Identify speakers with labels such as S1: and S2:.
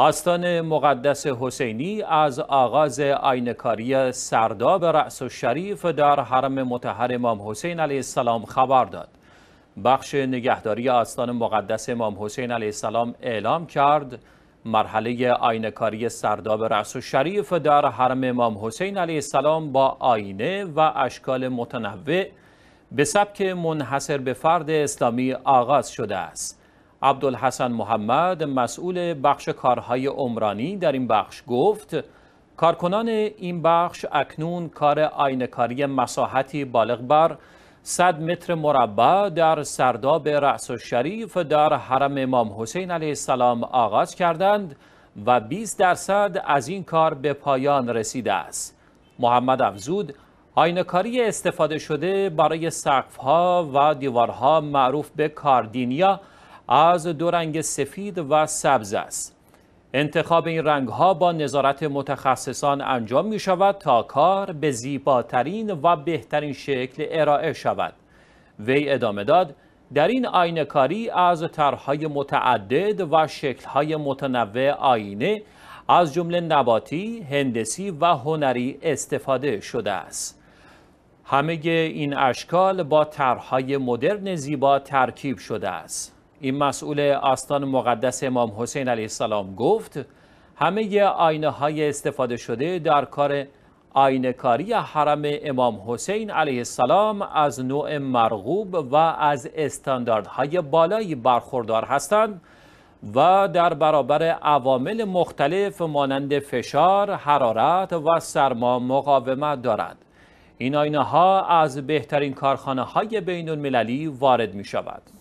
S1: آستان مقدس حسینی از آغاز آینکاری سرداب رأس و شریف در حرم متحر امام حسین علیه السلام خبر داد. بخش نگهداری آستان مقدس امام حسین علیه السلام اعلام کرد مرحله آینکاری سرداب رأس و شریف در حرم امام حسین علیه السلام با آینه و اشکال متنوع به سبک منحصر به فرد اسلامی آغاز شده است. عبدالحسن محمد مسئول بخش کارهای عمرانی در این بخش گفت کارکنان این بخش اکنون کار آینکاری مساحتی بالغ بر 100 متر مربع در سرداب رأس شریف در حرم امام حسین علیه السلام آغاز کردند و 20 درصد از این کار به پایان رسیده است. محمد افزود آینکاری استفاده شده برای سقفها و دیوارها معروف به کاردینیا از دو رنگ سفید و سبز است. انتخاب این رنگ ها با نظارت متخصصان انجام می شود تا کار به زیباترین و بهترین شکل ارائه شود. وی ادامه داد در این آینه از طرحهای متعدد و شکلهای متنوع آینه از جمله نباتی، هندسی و هنری استفاده شده است. همه این اشکال با طرحهای مدرن زیبا ترکیب شده است. این مسئول آستان مقدس امام حسین علیه السلام گفت همه آینه های استفاده شده در کار آینه حرم امام حسین علیه السلام از نوع مرغوب و از استانداردهای بالایی برخوردار هستند و در برابر عوامل مختلف مانند فشار، حرارت و سرما مقاومت دارند. این آینه ها از بهترین کارخانه های بین المللی وارد می شود.